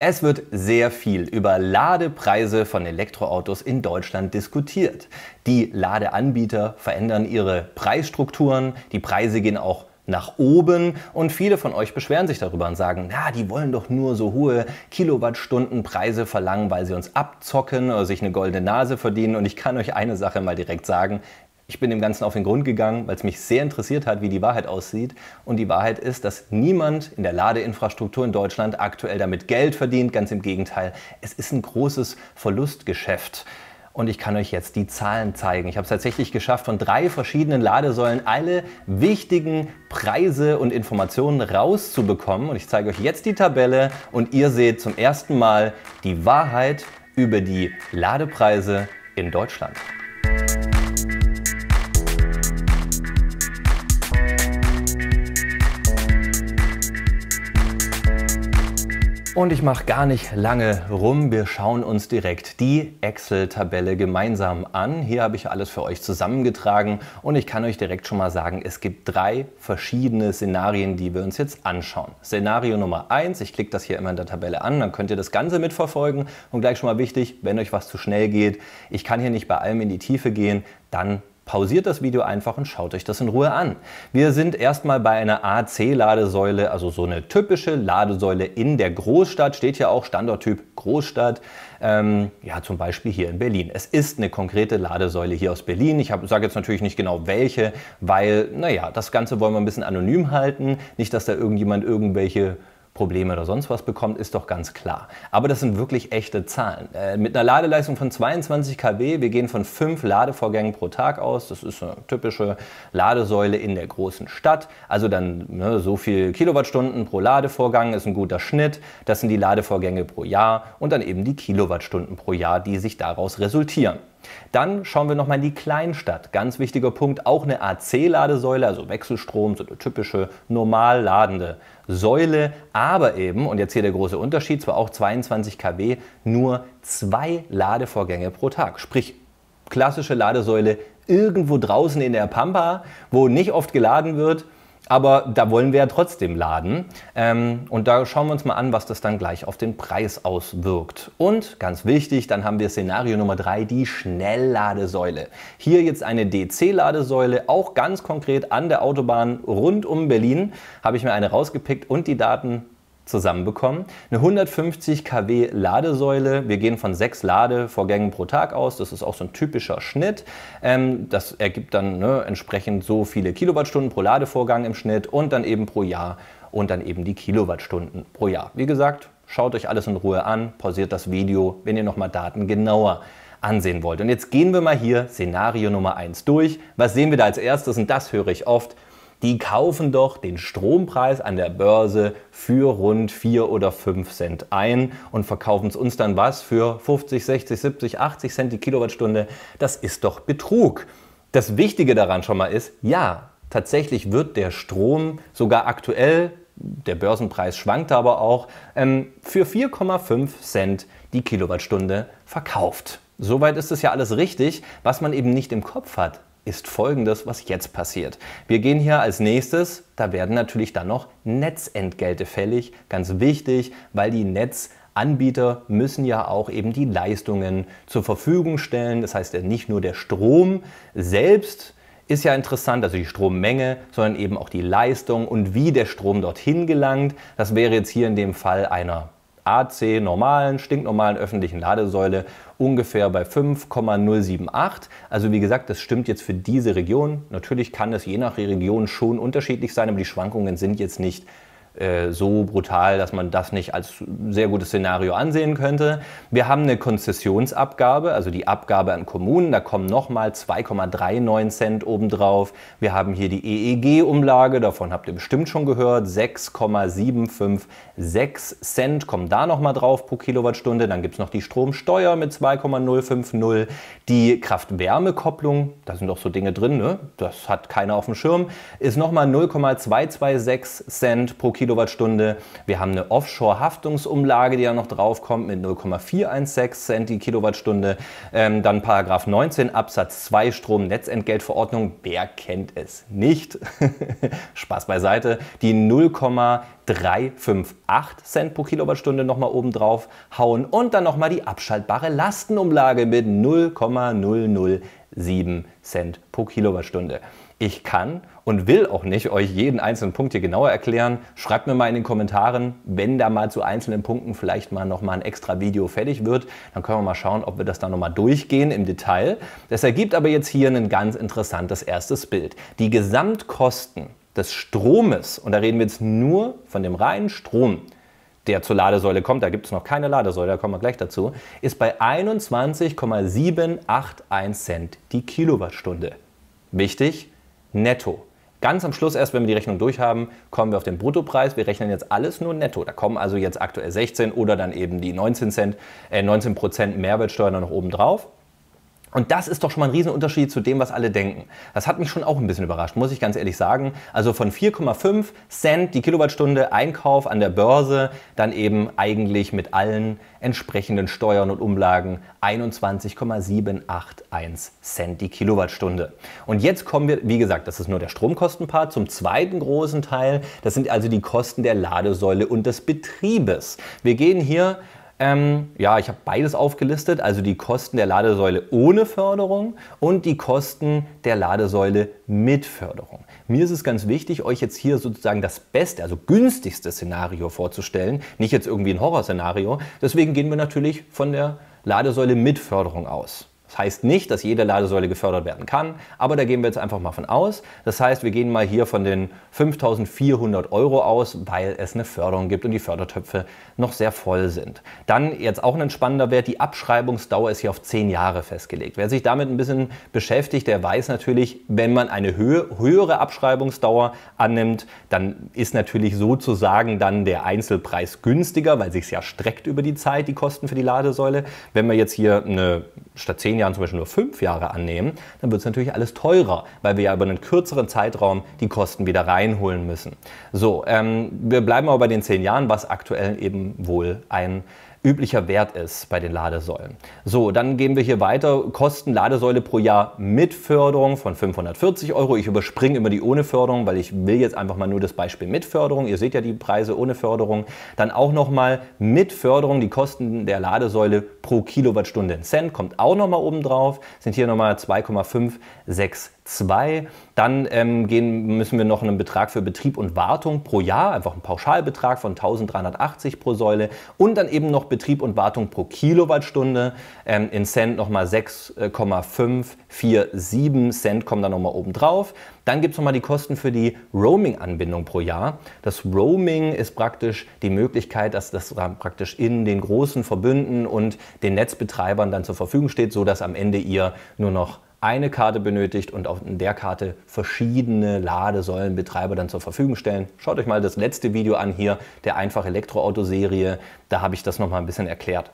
Es wird sehr viel über Ladepreise von Elektroautos in Deutschland diskutiert. Die Ladeanbieter verändern ihre Preisstrukturen, die Preise gehen auch nach oben und viele von euch beschweren sich darüber und sagen, na, die wollen doch nur so hohe Kilowattstundenpreise verlangen, weil sie uns abzocken oder äh, sich eine goldene Nase verdienen und ich kann euch eine Sache mal direkt sagen, ich bin dem Ganzen auf den Grund gegangen, weil es mich sehr interessiert hat, wie die Wahrheit aussieht. Und die Wahrheit ist, dass niemand in der Ladeinfrastruktur in Deutschland aktuell damit Geld verdient. Ganz im Gegenteil, es ist ein großes Verlustgeschäft. Und ich kann euch jetzt die Zahlen zeigen. Ich habe es tatsächlich geschafft, von drei verschiedenen Ladesäulen alle wichtigen Preise und Informationen rauszubekommen. Und ich zeige euch jetzt die Tabelle und ihr seht zum ersten Mal die Wahrheit über die Ladepreise in Deutschland. Und ich mache gar nicht lange rum. Wir schauen uns direkt die Excel-Tabelle gemeinsam an. Hier habe ich alles für euch zusammengetragen und ich kann euch direkt schon mal sagen, es gibt drei verschiedene Szenarien, die wir uns jetzt anschauen. Szenario Nummer eins. ich klicke das hier immer in der Tabelle an, dann könnt ihr das Ganze mitverfolgen. Und gleich schon mal wichtig, wenn euch was zu schnell geht, ich kann hier nicht bei allem in die Tiefe gehen, dann pausiert das Video einfach und schaut euch das in Ruhe an. Wir sind erstmal bei einer AC-Ladesäule, also so eine typische Ladesäule in der Großstadt, steht ja auch Standorttyp Großstadt, ähm, ja zum Beispiel hier in Berlin. Es ist eine konkrete Ladesäule hier aus Berlin. Ich sage jetzt natürlich nicht genau welche, weil, naja, das Ganze wollen wir ein bisschen anonym halten. Nicht, dass da irgendjemand irgendwelche Probleme oder sonst was bekommt, ist doch ganz klar. Aber das sind wirklich echte Zahlen. Äh, mit einer Ladeleistung von 22 kW, wir gehen von fünf Ladevorgängen pro Tag aus. Das ist eine typische Ladesäule in der großen Stadt. Also dann ne, so viel Kilowattstunden pro Ladevorgang ist ein guter Schnitt. Das sind die Ladevorgänge pro Jahr und dann eben die Kilowattstunden pro Jahr, die sich daraus resultieren. Dann schauen wir nochmal in die Kleinstadt. Ganz wichtiger Punkt, auch eine AC-Ladesäule, also Wechselstrom, so eine typische normal ladende Säule, aber eben, und jetzt hier der große Unterschied, zwar auch 22 kW, nur zwei Ladevorgänge pro Tag. Sprich, klassische Ladesäule irgendwo draußen in der Pampa, wo nicht oft geladen wird aber da wollen wir ja trotzdem laden. Ähm, und da schauen wir uns mal an, was das dann gleich auf den Preis auswirkt. Und ganz wichtig, dann haben wir Szenario Nummer 3, die Schnellladesäule. Hier jetzt eine DC-Ladesäule, auch ganz konkret an der Autobahn rund um Berlin habe ich mir eine rausgepickt und die Daten zusammenbekommen. Eine 150 kW Ladesäule. Wir gehen von sechs Ladevorgängen pro Tag aus. Das ist auch so ein typischer Schnitt. Ähm, das ergibt dann ne, entsprechend so viele Kilowattstunden pro Ladevorgang im Schnitt und dann eben pro Jahr und dann eben die Kilowattstunden pro Jahr. Wie gesagt, schaut euch alles in Ruhe an, pausiert das Video, wenn ihr nochmal Daten genauer ansehen wollt. Und jetzt gehen wir mal hier Szenario Nummer 1 durch. Was sehen wir da als erstes? Und das höre ich oft die kaufen doch den Strompreis an der Börse für rund 4 oder 5 Cent ein und verkaufen es uns dann was für 50, 60, 70, 80 Cent die Kilowattstunde. Das ist doch Betrug. Das Wichtige daran schon mal ist, ja, tatsächlich wird der Strom sogar aktuell, der Börsenpreis schwankt aber auch, ähm, für 4,5 Cent die Kilowattstunde verkauft. Soweit ist es ja alles richtig. Was man eben nicht im Kopf hat, ist folgendes, was jetzt passiert. Wir gehen hier als nächstes, da werden natürlich dann noch Netzentgelte fällig, ganz wichtig, weil die Netzanbieter müssen ja auch eben die Leistungen zur Verfügung stellen. Das heißt nicht nur der Strom selbst ist ja interessant, also die Strommenge, sondern eben auch die Leistung und wie der Strom dorthin gelangt. Das wäre jetzt hier in dem Fall einer AC normalen, stinknormalen öffentlichen Ladesäule ungefähr bei 5,078. Also wie gesagt, das stimmt jetzt für diese Region. Natürlich kann es je nach Region schon unterschiedlich sein, aber die Schwankungen sind jetzt nicht äh, so brutal, dass man das nicht als sehr gutes Szenario ansehen könnte. Wir haben eine Konzessionsabgabe, also die Abgabe an Kommunen, da kommen nochmal 2,39 Cent obendrauf. Wir haben hier die EEG-Umlage, davon habt ihr bestimmt schon gehört, 6,756 Cent kommen da nochmal drauf pro Kilowattstunde. Dann gibt es noch die Stromsteuer mit 2,050, die Kraft-Wärme-Kopplung, da sind auch so Dinge drin, ne? das hat keiner auf dem Schirm, ist nochmal 0,226 Cent pro Kilowattstunde. Kilowattstunde. Wir haben eine Offshore-Haftungsumlage, die ja noch drauf kommt mit 0,416 Cent die Kilowattstunde. Ähm, dann Paragraph 19 Absatz 2 Stromnetzentgeltverordnung. Wer kennt es nicht? Spaß beiseite. Die 0,358 Cent pro Kilowattstunde nochmal oben drauf hauen und dann nochmal die abschaltbare Lastenumlage mit 0,007 Cent pro Kilowattstunde. Ich kann und will auch nicht euch jeden einzelnen Punkt hier genauer erklären. Schreibt mir mal in den Kommentaren, wenn da mal zu einzelnen Punkten vielleicht mal nochmal ein extra Video fertig wird. Dann können wir mal schauen, ob wir das dann nochmal durchgehen im Detail. Das ergibt aber jetzt hier ein ganz interessantes erstes Bild. Die Gesamtkosten des Stromes, und da reden wir jetzt nur von dem reinen Strom, der zur Ladesäule kommt, da gibt es noch keine Ladesäule, da kommen wir gleich dazu, ist bei 21,781 Cent die Kilowattstunde. Wichtig, netto. Ganz am Schluss erst, wenn wir die Rechnung durch haben, kommen wir auf den Bruttopreis. Wir rechnen jetzt alles nur netto. Da kommen also jetzt aktuell 16 oder dann eben die 19 Cent, äh 19 Prozent Mehrwertsteuer noch oben drauf. Und das ist doch schon mal ein Riesenunterschied zu dem, was alle denken. Das hat mich schon auch ein bisschen überrascht, muss ich ganz ehrlich sagen. Also von 4,5 Cent die Kilowattstunde Einkauf an der Börse, dann eben eigentlich mit allen entsprechenden Steuern und Umlagen 21,781 Cent die Kilowattstunde. Und jetzt kommen wir, wie gesagt, das ist nur der Stromkostenpart, zum zweiten großen Teil. Das sind also die Kosten der Ladesäule und des Betriebes. Wir gehen hier ähm, ja, ich habe beides aufgelistet, also die Kosten der Ladesäule ohne Förderung und die Kosten der Ladesäule mit Förderung. Mir ist es ganz wichtig, euch jetzt hier sozusagen das beste, also günstigste Szenario vorzustellen, nicht jetzt irgendwie ein Horrorszenario. Deswegen gehen wir natürlich von der Ladesäule mit Förderung aus. Das heißt nicht, dass jede Ladesäule gefördert werden kann, aber da gehen wir jetzt einfach mal von aus. Das heißt, wir gehen mal hier von den 5400 Euro aus, weil es eine Förderung gibt und die Fördertöpfe noch sehr voll sind. Dann jetzt auch ein spannender Wert, die Abschreibungsdauer ist hier auf 10 Jahre festgelegt. Wer sich damit ein bisschen beschäftigt, der weiß natürlich, wenn man eine höhere Abschreibungsdauer annimmt, dann ist natürlich sozusagen dann der Einzelpreis günstiger, weil sich es ja streckt über die Zeit, die Kosten für die Ladesäule. Wenn wir jetzt hier eine statt Station zehn Jahren zum Beispiel nur fünf Jahre annehmen, dann wird es natürlich alles teurer, weil wir ja über einen kürzeren Zeitraum die Kosten wieder reinholen müssen. So, ähm, wir bleiben aber bei den zehn Jahren, was aktuell eben wohl ein üblicher Wert ist bei den Ladesäulen. So, dann gehen wir hier weiter. Kosten Ladesäule pro Jahr mit Förderung von 540 Euro. Ich überspringe immer die ohne Förderung, weil ich will jetzt einfach mal nur das Beispiel mit Förderung. Ihr seht ja die Preise ohne Förderung. Dann auch nochmal mit Förderung die Kosten der Ladesäule pro Kilowattstunde in Cent. Kommt auch nochmal oben drauf. Sind hier nochmal 2,56 2. Dann ähm, gehen, müssen wir noch einen Betrag für Betrieb und Wartung pro Jahr, einfach einen Pauschalbetrag von 1380 pro Säule und dann eben noch Betrieb und Wartung pro Kilowattstunde. Ähm, in Cent nochmal 6,547 Cent kommen dann nochmal oben drauf. Dann gibt es nochmal die Kosten für die Roaming-Anbindung pro Jahr. Das Roaming ist praktisch die Möglichkeit, dass das praktisch in den großen Verbünden und den Netzbetreibern dann zur Verfügung steht, sodass am Ende ihr nur noch eine Karte benötigt und auf der Karte verschiedene Ladesäulenbetreiber dann zur Verfügung stellen. Schaut euch mal das letzte Video an hier, der einfach Elektroauto-Serie, da habe ich das nochmal ein bisschen erklärt.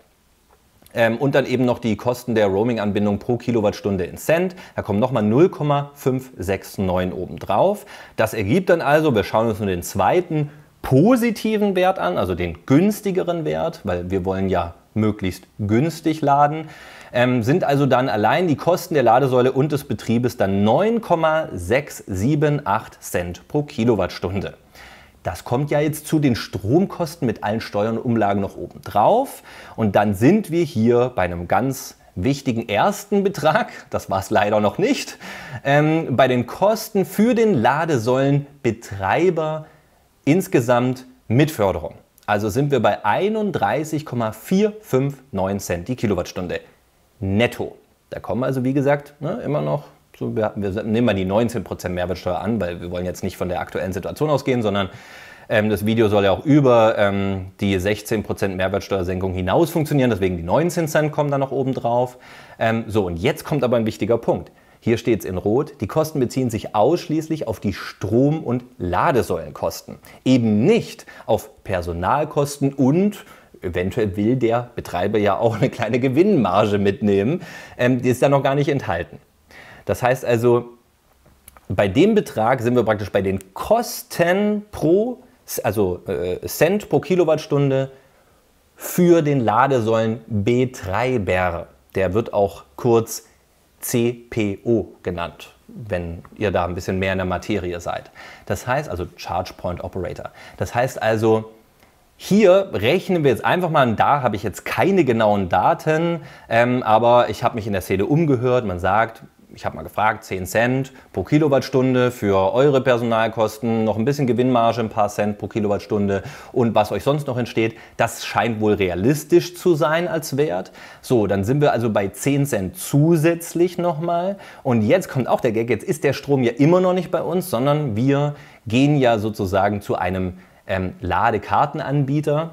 Ähm, und dann eben noch die Kosten der Roaming-Anbindung pro Kilowattstunde in Cent. Da kommen nochmal 0,569 obendrauf. Das ergibt dann also, wir schauen uns nur den zweiten positiven Wert an, also den günstigeren Wert, weil wir wollen ja möglichst günstig laden ähm, sind also dann allein die Kosten der Ladesäule und des Betriebes dann 9,678 Cent pro Kilowattstunde. Das kommt ja jetzt zu den Stromkosten mit allen Steuern und Umlagen noch oben drauf. Und dann sind wir hier bei einem ganz wichtigen ersten Betrag, das war es leider noch nicht, ähm, bei den Kosten für den Ladesäulenbetreiber insgesamt mit Förderung. Also sind wir bei 31,459 Cent die Kilowattstunde netto. Da kommen also, wie gesagt, ne, immer noch, so, wir, wir, nehmen mal die 19% Mehrwertsteuer an, weil wir wollen jetzt nicht von der aktuellen Situation ausgehen, sondern ähm, das Video soll ja auch über ähm, die 16% Mehrwertsteuersenkung hinaus funktionieren, deswegen die 19 Cent kommen da noch oben drauf. Ähm, so, und jetzt kommt aber ein wichtiger Punkt. Hier steht es in Rot, die Kosten beziehen sich ausschließlich auf die Strom- und Ladesäulenkosten, eben nicht auf Personalkosten und eventuell will der Betreiber ja auch eine kleine Gewinnmarge mitnehmen, ähm, die ist da noch gar nicht enthalten. Das heißt also, bei dem Betrag sind wir praktisch bei den Kosten pro, also äh, Cent pro Kilowattstunde für den Ladesäulenbetreiber. Der wird auch kurz CPO genannt, wenn ihr da ein bisschen mehr in der Materie seid. Das heißt also Charge Point Operator. Das heißt also, hier rechnen wir jetzt einfach mal, und da habe ich jetzt keine genauen Daten, ähm, aber ich habe mich in der Szene umgehört, man sagt, ich habe mal gefragt, 10 Cent pro Kilowattstunde für eure Personalkosten, noch ein bisschen Gewinnmarge, ein paar Cent pro Kilowattstunde und was euch sonst noch entsteht, das scheint wohl realistisch zu sein als Wert. So, dann sind wir also bei 10 Cent zusätzlich nochmal. Und jetzt kommt auch der Gag, jetzt ist der Strom ja immer noch nicht bei uns, sondern wir gehen ja sozusagen zu einem ähm, Ladekartenanbieter,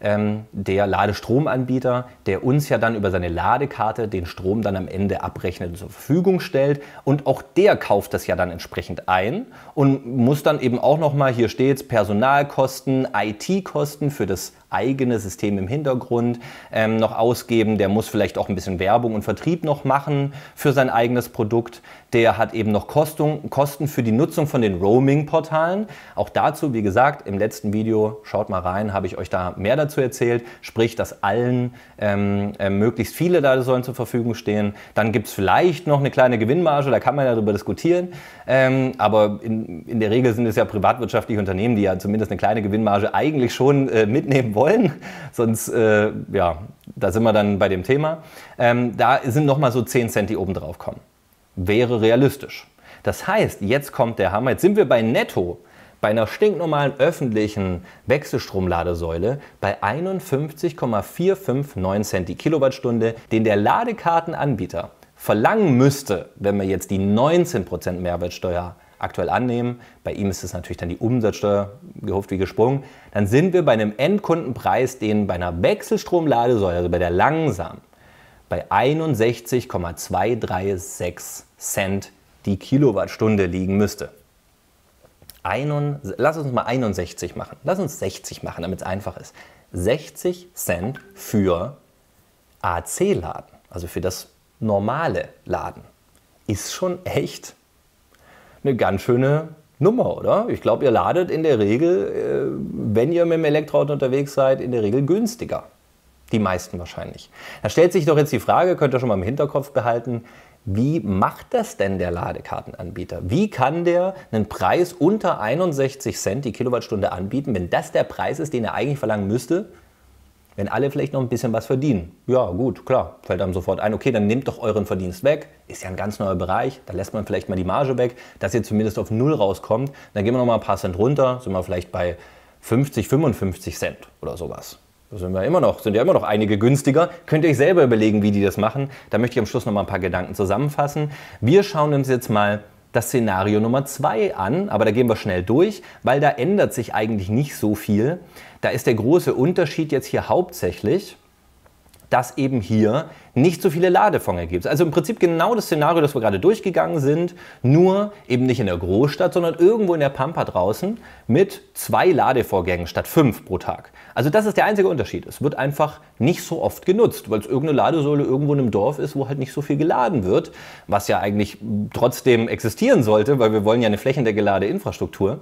ähm, der Ladestromanbieter, der uns ja dann über seine Ladekarte den Strom dann am Ende abrechnet und zur Verfügung stellt. Und auch der kauft das ja dann entsprechend ein und muss dann eben auch nochmal, hier steht es, Personalkosten, IT-Kosten für das eigene System im Hintergrund ähm, noch ausgeben, der muss vielleicht auch ein bisschen Werbung und Vertrieb noch machen für sein eigenes Produkt, der hat eben noch Kostung, Kosten für die Nutzung von den Roaming-Portalen. Auch dazu, wie gesagt, im letzten Video, schaut mal rein, habe ich euch da mehr dazu erzählt, sprich, dass allen ähm, äh, möglichst viele da sollen zur Verfügung stehen. Dann gibt es vielleicht noch eine kleine Gewinnmarge, da kann man ja darüber diskutieren, ähm, aber in, in, der Regel sind es ja privatwirtschaftliche Unternehmen, die ja zumindest eine kleine Gewinnmarge eigentlich schon äh, mitnehmen wollen wollen, sonst, äh, ja, da sind wir dann bei dem Thema. Ähm, da sind nochmal so 10 Cent, die oben drauf kommen. Wäre realistisch. Das heißt, jetzt kommt der Hammer, jetzt sind wir bei netto, bei einer stinknormalen öffentlichen Wechselstromladesäule bei 51,459 Cent die Kilowattstunde, den der Ladekartenanbieter verlangen müsste, wenn wir jetzt die 19% Mehrwertsteuer aktuell annehmen, bei ihm ist es natürlich dann die Umsatzsteuer gehofft wie gesprungen, dann sind wir bei einem Endkundenpreis, den bei einer Wechselstromladesäule, also bei der langsam, bei 61,236 Cent die Kilowattstunde liegen müsste. Einund, lass uns mal 61 machen. Lass uns 60 machen, damit es einfach ist. 60 Cent für AC-Laden, also für das normale Laden, ist schon echt eine ganz schöne Nummer, oder? Ich glaube, ihr ladet in der Regel, äh, wenn ihr mit dem Elektroauto unterwegs seid, in der Regel günstiger. Die meisten wahrscheinlich. Da stellt sich doch jetzt die Frage, könnt ihr schon mal im Hinterkopf behalten, wie macht das denn der Ladekartenanbieter? Wie kann der einen Preis unter 61 Cent die Kilowattstunde anbieten, wenn das der Preis ist, den er eigentlich verlangen müsste, wenn alle vielleicht noch ein bisschen was verdienen. Ja, gut, klar, fällt einem sofort ein, okay, dann nehmt doch euren Verdienst weg, ist ja ein ganz neuer Bereich, da lässt man vielleicht mal die Marge weg, dass ihr zumindest auf Null rauskommt, dann gehen wir nochmal ein paar Cent runter, sind wir vielleicht bei 50, 55 Cent oder sowas. Da sind wir immer noch, sind ja immer noch einige günstiger. Könnt ihr euch selber überlegen, wie die das machen. Da möchte ich am Schluss noch mal ein paar Gedanken zusammenfassen. Wir schauen uns jetzt mal das Szenario Nummer 2 an, aber da gehen wir schnell durch, weil da ändert sich eigentlich nicht so viel. Da ist der große Unterschied jetzt hier hauptsächlich, dass eben hier nicht so viele Ladefonds gibt. Also im Prinzip genau das Szenario, das wir gerade durchgegangen sind, nur eben nicht in der Großstadt, sondern irgendwo in der Pampa draußen mit zwei Ladevorgängen statt fünf pro Tag. Also das ist der einzige Unterschied. Es wird einfach nicht so oft genutzt, weil es irgendeine Ladesäule irgendwo in einem Dorf ist, wo halt nicht so viel geladen wird, was ja eigentlich trotzdem existieren sollte, weil wir wollen ja eine flächendeckende Ladeinfrastruktur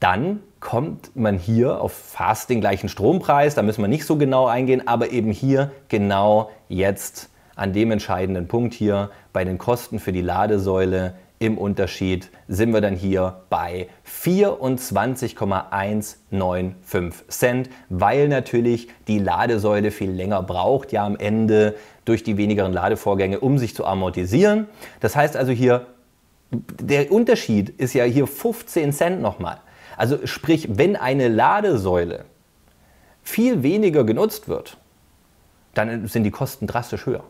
dann kommt man hier auf fast den gleichen Strompreis, da müssen wir nicht so genau eingehen, aber eben hier genau jetzt an dem entscheidenden Punkt hier bei den Kosten für die Ladesäule im Unterschied sind wir dann hier bei 24,195 Cent, weil natürlich die Ladesäule viel länger braucht, ja am Ende durch die wenigeren Ladevorgänge, um sich zu amortisieren. Das heißt also hier, der Unterschied ist ja hier 15 Cent nochmal. Also sprich, wenn eine Ladesäule viel weniger genutzt wird, dann sind die Kosten drastisch höher.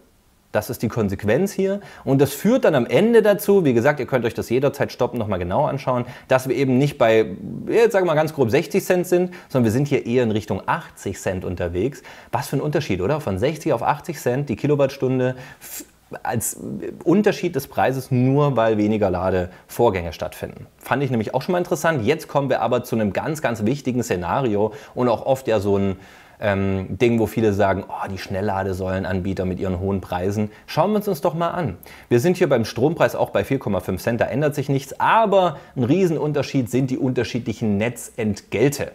Das ist die Konsequenz hier. Und das führt dann am Ende dazu, wie gesagt, ihr könnt euch das jederzeit stoppen, nochmal genau anschauen, dass wir eben nicht bei, jetzt sagen wir mal ganz grob 60 Cent sind, sondern wir sind hier eher in Richtung 80 Cent unterwegs. Was für ein Unterschied, oder? Von 60 auf 80 Cent die Kilowattstunde als Unterschied des Preises nur, weil weniger Ladevorgänge stattfinden. Fand ich nämlich auch schon mal interessant. Jetzt kommen wir aber zu einem ganz, ganz wichtigen Szenario und auch oft ja so ein ähm, Ding, wo viele sagen, oh, die Schnellladesäulenanbieter mit ihren hohen Preisen. Schauen wir uns das doch mal an. Wir sind hier beim Strompreis auch bei 4,5 Cent, da ändert sich nichts, aber ein Riesenunterschied sind die unterschiedlichen Netzentgelte.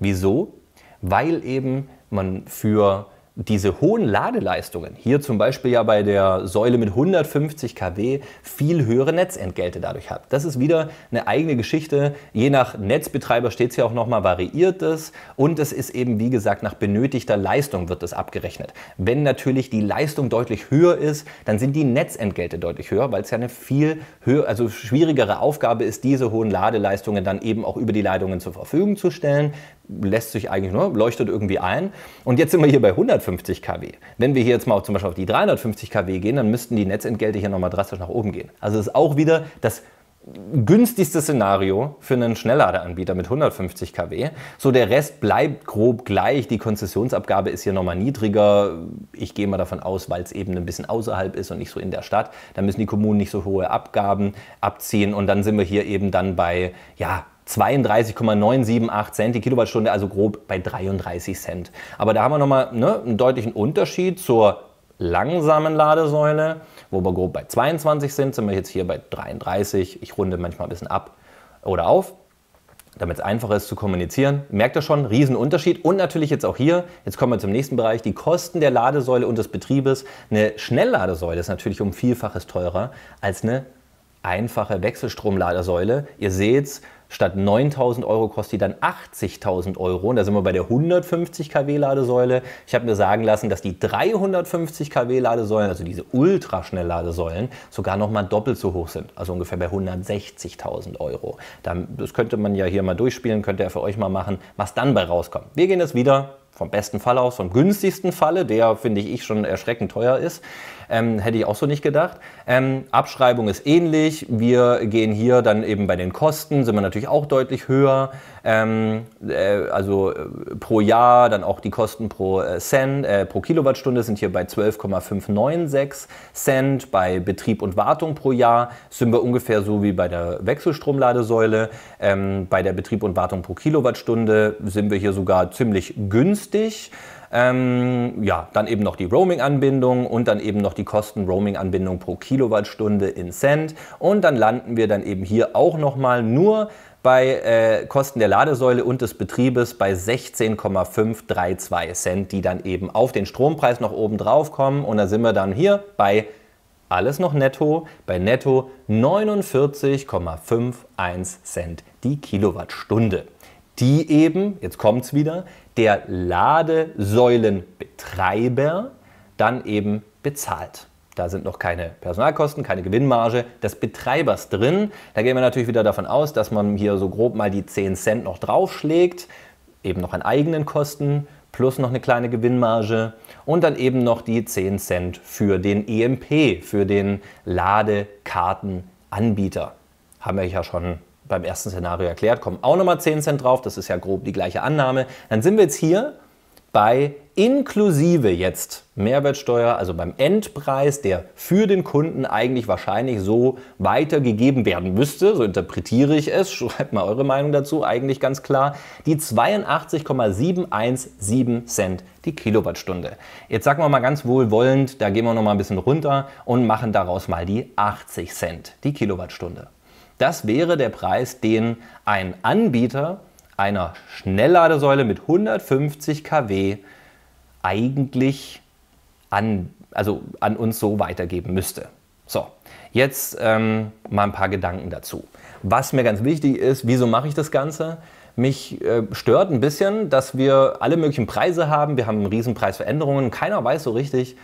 Wieso? Weil eben man für diese hohen Ladeleistungen, hier zum Beispiel ja bei der Säule mit 150 kW, viel höhere Netzentgelte dadurch habt. Das ist wieder eine eigene Geschichte. Je nach Netzbetreiber steht es ja auch nochmal variiert das. und es ist eben, wie gesagt, nach benötigter Leistung wird das abgerechnet. Wenn natürlich die Leistung deutlich höher ist, dann sind die Netzentgelte deutlich höher, weil es ja eine viel höher, also schwierigere Aufgabe ist, diese hohen Ladeleistungen dann eben auch über die Leitungen zur Verfügung zu stellen. Lässt sich eigentlich nur, leuchtet irgendwie ein. Und jetzt sind wir hier bei 100 250 kW. Wenn wir hier jetzt mal zum Beispiel auf die 350 kW gehen, dann müssten die Netzentgelte hier nochmal drastisch nach oben gehen. Also ist auch wieder das günstigste Szenario für einen Schnellladeanbieter mit 150 kW. So der Rest bleibt grob gleich. Die Konzessionsabgabe ist hier nochmal niedriger. Ich gehe mal davon aus, weil es eben ein bisschen außerhalb ist und nicht so in der Stadt. Da müssen die Kommunen nicht so hohe Abgaben abziehen. Und dann sind wir hier eben dann bei, ja, 32,978 Cent die Kilowattstunde, also grob bei 33 Cent. Aber da haben wir nochmal ne, einen deutlichen Unterschied zur langsamen Ladesäule, wo wir grob bei 22 sind, sind wir jetzt hier bei 33. Ich runde manchmal ein bisschen ab oder auf, damit es einfacher ist zu kommunizieren. Merkt ihr schon, Riesenunterschied. Und natürlich jetzt auch hier, jetzt kommen wir zum nächsten Bereich, die Kosten der Ladesäule und des Betriebes. Eine Schnellladesäule ist natürlich um Vielfaches teurer als eine einfache Wechselstromladersäule. Ihr seht's, statt 9000 Euro kostet die dann 80.000 Euro. Und da sind wir bei der 150 kW Ladesäule. Ich habe mir sagen lassen, dass die 350 kW Ladesäulen, also diese Ultraschnellladesäulen, sogar nochmal doppelt so hoch sind. Also ungefähr bei 160.000 Euro. Das könnte man ja hier mal durchspielen, könnte ihr für euch mal machen, was dann bei rauskommt. Wir gehen jetzt wieder vom besten Fall aus, vom günstigsten Falle, der finde ich schon erschreckend teuer ist, ähm, hätte ich auch so nicht gedacht. Ähm, Abschreibung ist ähnlich. Wir gehen hier dann eben bei den Kosten, sind wir natürlich auch deutlich höher. Ähm, äh, also äh, pro Jahr dann auch die Kosten pro äh, Cent, äh, pro Kilowattstunde sind hier bei 12,596 Cent. Bei Betrieb und Wartung pro Jahr sind wir ungefähr so wie bei der Wechselstromladesäule. Ähm, bei der Betrieb und Wartung pro Kilowattstunde sind wir hier sogar ziemlich günstig. Ähm, ja, dann eben noch die Roaming-Anbindung und dann eben noch die Kosten Roaming-Anbindung pro Kilowattstunde in Cent. Und dann landen wir dann eben hier auch nochmal nur bei äh, Kosten der Ladesäule und des Betriebes bei 16,532 Cent, die dann eben auf den Strompreis noch oben drauf kommen. Und da sind wir dann hier bei alles noch netto, bei netto 49,51 Cent die Kilowattstunde die eben, jetzt kommt es wieder, der Ladesäulenbetreiber dann eben bezahlt. Da sind noch keine Personalkosten, keine Gewinnmarge des Betreibers drin. Da gehen wir natürlich wieder davon aus, dass man hier so grob mal die 10 Cent noch draufschlägt, eben noch an eigenen Kosten plus noch eine kleine Gewinnmarge und dann eben noch die 10 Cent für den EMP, für den Ladekartenanbieter. Haben wir ja schon beim ersten Szenario erklärt, kommen auch nochmal 10 Cent drauf, das ist ja grob die gleiche Annahme. Dann sind wir jetzt hier bei inklusive jetzt Mehrwertsteuer, also beim Endpreis, der für den Kunden eigentlich wahrscheinlich so weitergegeben werden müsste, so interpretiere ich es, schreibt mal eure Meinung dazu, eigentlich ganz klar, die 82,717 Cent die Kilowattstunde. Jetzt sagen wir mal ganz wohlwollend, da gehen wir nochmal ein bisschen runter und machen daraus mal die 80 Cent die Kilowattstunde. Das wäre der Preis, den ein Anbieter einer Schnellladesäule mit 150 kW eigentlich an, also an uns so weitergeben müsste. So, jetzt ähm, mal ein paar Gedanken dazu. Was mir ganz wichtig ist, wieso mache ich das Ganze? Mich äh, stört ein bisschen, dass wir alle möglichen Preise haben. Wir haben einen riesen Preisveränderungen. Keiner weiß so richtig,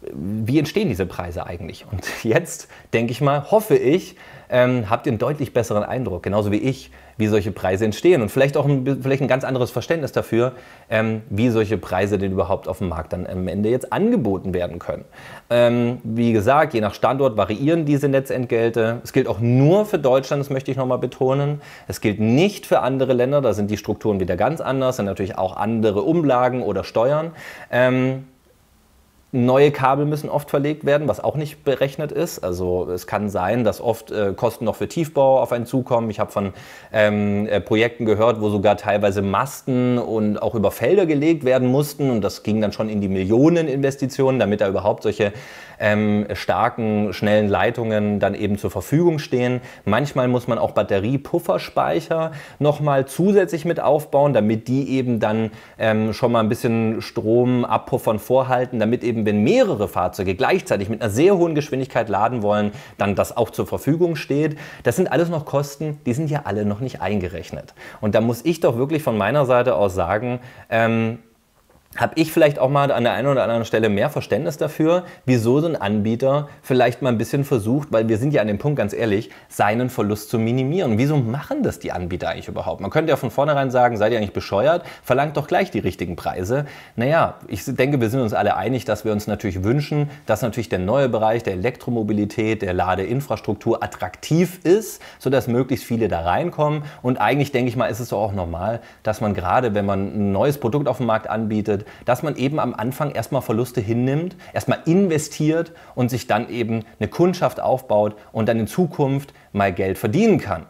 wie entstehen diese Preise eigentlich? Und jetzt denke ich mal, hoffe ich, ähm, habt ihr einen deutlich besseren Eindruck, genauso wie ich, wie solche Preise entstehen und vielleicht auch ein, vielleicht ein ganz anderes Verständnis dafür, ähm, wie solche Preise denn überhaupt auf dem Markt dann am Ende jetzt angeboten werden können. Ähm, wie gesagt, je nach Standort variieren diese Netzentgelte. Es gilt auch nur für Deutschland, das möchte ich nochmal betonen. Es gilt nicht für andere Länder, da sind die Strukturen wieder ganz anders, sind natürlich auch andere Umlagen oder Steuern. Ähm, Neue Kabel müssen oft verlegt werden, was auch nicht berechnet ist. Also es kann sein, dass oft äh, Kosten noch für Tiefbau auf einen zukommen. Ich habe von ähm, äh, Projekten gehört, wo sogar teilweise Masten und auch über Felder gelegt werden mussten. Und das ging dann schon in die Millioneninvestitionen, damit da überhaupt solche ähm, starken, schnellen Leitungen dann eben zur Verfügung stehen. Manchmal muss man auch Batteriepufferspeicher nochmal zusätzlich mit aufbauen, damit die eben dann ähm, schon mal ein bisschen Strom abpuffern vorhalten, damit eben eben wenn mehrere Fahrzeuge gleichzeitig mit einer sehr hohen Geschwindigkeit laden wollen, dann das auch zur Verfügung steht. Das sind alles noch Kosten, die sind ja alle noch nicht eingerechnet. Und da muss ich doch wirklich von meiner Seite aus sagen, ähm, habe ich vielleicht auch mal an der einen oder anderen Stelle mehr Verständnis dafür, wieso so ein Anbieter vielleicht mal ein bisschen versucht, weil wir sind ja an dem Punkt ganz ehrlich, seinen Verlust zu minimieren. Wieso machen das die Anbieter eigentlich überhaupt? Man könnte ja von vornherein sagen, seid ihr eigentlich bescheuert, verlangt doch gleich die richtigen Preise. Naja, ich denke, wir sind uns alle einig, dass wir uns natürlich wünschen, dass natürlich der neue Bereich der Elektromobilität, der Ladeinfrastruktur attraktiv ist, sodass möglichst viele da reinkommen. Und eigentlich denke ich mal, ist es doch auch normal, dass man gerade, wenn man ein neues Produkt auf dem Markt anbietet, dass man eben am Anfang erstmal Verluste hinnimmt, erstmal investiert und sich dann eben eine Kundschaft aufbaut und dann in Zukunft mal Geld verdienen kann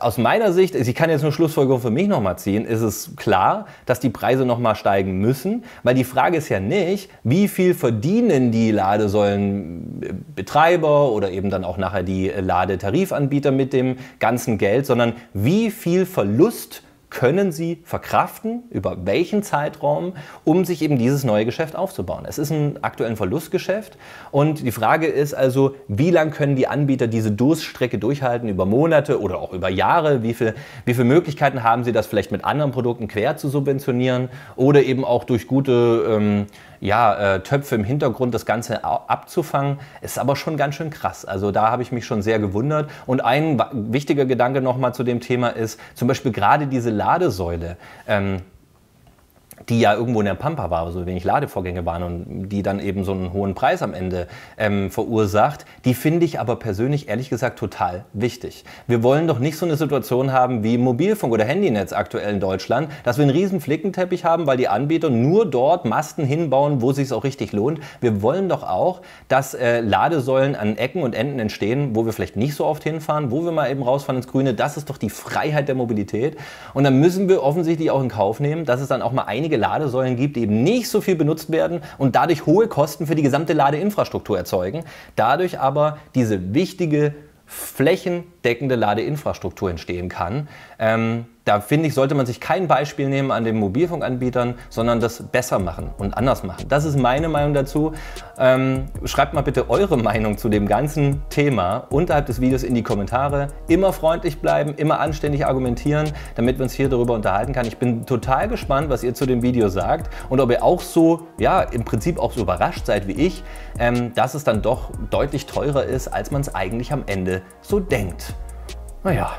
aus meiner Sicht, ich kann jetzt nur Schlussfolgerung für mich nochmal ziehen, ist es klar, dass die Preise nochmal steigen müssen, weil die Frage ist ja nicht, wie viel verdienen die Ladesäulenbetreiber äh, oder eben dann auch nachher die äh, Ladetarifanbieter mit dem ganzen Geld, sondern wie viel Verlust können sie verkraften, über welchen Zeitraum, um sich eben dieses neue Geschäft aufzubauen. Es ist ein aktuell Verlustgeschäft und die Frage ist also, wie lange können die Anbieter diese Durststrecke durchhalten, über Monate oder auch über Jahre, wie viele wie viel Möglichkeiten haben sie, das vielleicht mit anderen Produkten quer zu subventionieren oder eben auch durch gute... Ähm, ja, äh, Töpfe im Hintergrund, das Ganze abzufangen, ist aber schon ganz schön krass. Also da habe ich mich schon sehr gewundert. Und ein wichtiger Gedanke nochmal zu dem Thema ist zum Beispiel gerade diese Ladesäule. Ähm, die ja irgendwo in der Pampa war, so wenig Ladevorgänge waren und die dann eben so einen hohen Preis am Ende ähm, verursacht, die finde ich aber persönlich ehrlich gesagt total wichtig. Wir wollen doch nicht so eine Situation haben wie Mobilfunk oder Handynetz aktuell in Deutschland, dass wir einen riesen Flickenteppich haben, weil die Anbieter nur dort Masten hinbauen, wo es sich auch richtig lohnt. Wir wollen doch auch, dass äh, Ladesäulen an Ecken und Enden entstehen, wo wir vielleicht nicht so oft hinfahren, wo wir mal eben rausfahren ins Grüne. Das ist doch die Freiheit der Mobilität. Und dann müssen wir offensichtlich auch in Kauf nehmen, dass es dann auch mal einige einige Ladesäulen gibt, die eben nicht so viel benutzt werden und dadurch hohe Kosten für die gesamte Ladeinfrastruktur erzeugen, dadurch aber diese wichtige flächendeckende Ladeinfrastruktur entstehen kann. Ähm, da finde ich, sollte man sich kein Beispiel nehmen an den Mobilfunkanbietern, sondern das besser machen und anders machen. Das ist meine Meinung dazu. Ähm, schreibt mal bitte eure Meinung zu dem ganzen Thema unterhalb des Videos in die Kommentare. Immer freundlich bleiben, immer anständig argumentieren, damit wir uns hier darüber unterhalten können. Ich bin total gespannt, was ihr zu dem Video sagt und ob ihr auch so, ja, im Prinzip auch so überrascht seid wie ich, ähm, dass es dann doch deutlich teurer ist, als man es eigentlich am Ende so denkt. Naja,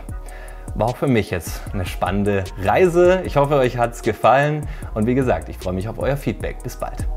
war auch für mich jetzt eine spannende Reise. Ich hoffe, euch hat es gefallen und wie gesagt, ich freue mich auf euer Feedback. Bis bald.